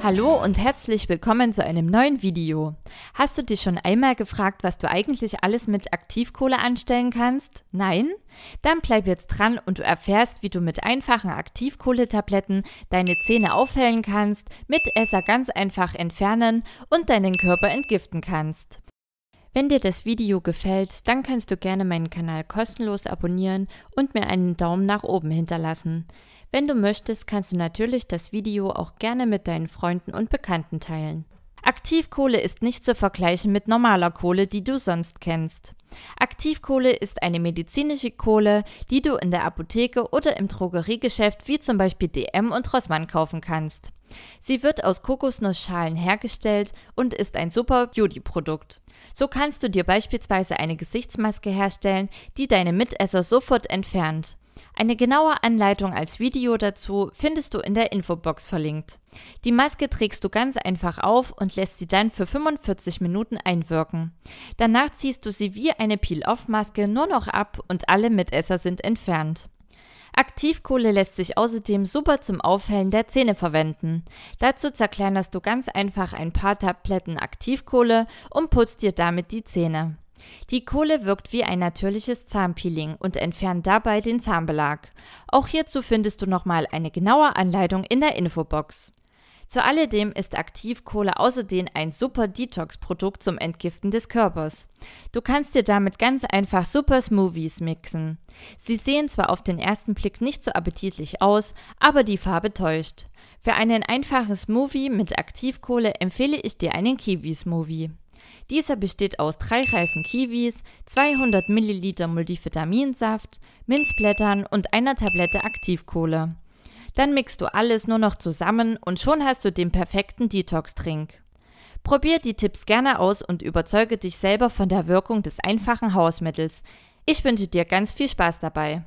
Hallo und herzlich willkommen zu einem neuen Video. Hast du dich schon einmal gefragt, was du eigentlich alles mit Aktivkohle anstellen kannst? Nein? Dann bleib jetzt dran und du erfährst, wie du mit einfachen Aktivkohletabletten deine Zähne aufhellen kannst, mit Esser ganz einfach entfernen und deinen Körper entgiften kannst. Wenn dir das Video gefällt, dann kannst du gerne meinen Kanal kostenlos abonnieren und mir einen Daumen nach oben hinterlassen. Wenn du möchtest, kannst du natürlich das Video auch gerne mit deinen Freunden und Bekannten teilen. Aktivkohle ist nicht zu vergleichen mit normaler Kohle, die du sonst kennst. Aktivkohle ist eine medizinische Kohle, die du in der Apotheke oder im Drogeriegeschäft wie zum Beispiel DM und Rossmann kaufen kannst. Sie wird aus Kokosnussschalen hergestellt und ist ein super Beauty-Produkt. So kannst du dir beispielsweise eine Gesichtsmaske herstellen, die deine Mitesser sofort entfernt. Eine genaue Anleitung als Video dazu findest du in der Infobox verlinkt. Die Maske trägst du ganz einfach auf und lässt sie dann für 45 Minuten einwirken. Danach ziehst du sie wie eine Peel-Off-Maske nur noch ab und alle Mitesser sind entfernt. Aktivkohle lässt sich außerdem super zum Aufhellen der Zähne verwenden. Dazu zerkleinerst du ganz einfach ein paar Tabletten Aktivkohle und putzt dir damit die Zähne. Die Kohle wirkt wie ein natürliches Zahnpeeling und entfernt dabei den Zahnbelag. Auch hierzu findest du nochmal eine genaue Anleitung in der Infobox. Zu alledem ist Aktivkohle außerdem ein super Detox-Produkt zum Entgiften des Körpers. Du kannst dir damit ganz einfach super Smoothies mixen. Sie sehen zwar auf den ersten Blick nicht so appetitlich aus, aber die Farbe täuscht. Für einen einfachen Smoothie mit Aktivkohle empfehle ich dir einen Kiwi-Smoothie. Dieser besteht aus drei reifen Kiwis, 200 ml Multivitaminsaft, Minzblättern und einer Tablette Aktivkohle. Dann mixt du alles nur noch zusammen und schon hast du den perfekten Detox-Trink. Probier die Tipps gerne aus und überzeuge dich selber von der Wirkung des einfachen Hausmittels. Ich wünsche dir ganz viel Spaß dabei.